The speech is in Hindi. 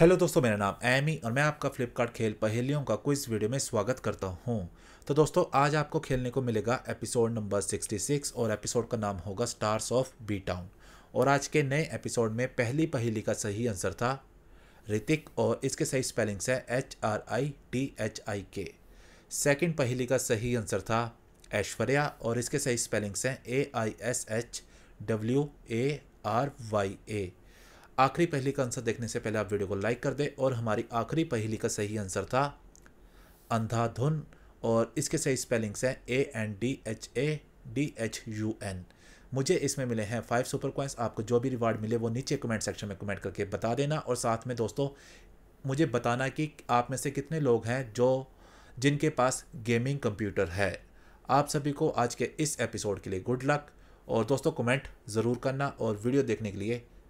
हेलो दोस्तों मेरा नाम एमी और मैं आपका फ्लिपकार्ट खेल पहेलियों का क्विज वीडियो में स्वागत करता हूं तो दोस्तों आज आपको खेलने को मिलेगा एपिसोड नंबर 66 और एपिसोड का नाम होगा स्टार्स ऑफ बी टाउन और आज के नए एपिसोड में पहली पहेली का सही आंसर था ऋतिक और इसके सही स्पेलिंग्स है H R I T H I के सेकेंड पहेली का सही आंसर था ऐश्वर्या और इसके सही स्पेलिंग्स हैं A I S H W A R Y A आखिरी पहली का आंसर देखने से पहले आप वीडियो को लाइक कर दें और हमारी आखिरी पहली का सही आंसर था अंधाधुन और इसके सही स्पेलिंग्स हैं A N D H A D H U N मुझे इसमें मिले हैं फाइव सुपर क्वाइंस आपको जो भी रिवार्ड मिले वो नीचे कमेंट सेक्शन में कमेंट करके बता देना और साथ में दोस्तों मुझे बताना कि आप में से कितने लोग हैं जो जिनके पास गेमिंग कंप्यूटर है आप सभी को आज के इस एपिसोड के लिए गुड लक और दोस्तों कमेंट ज़रूर करना और वीडियो देखने के लिए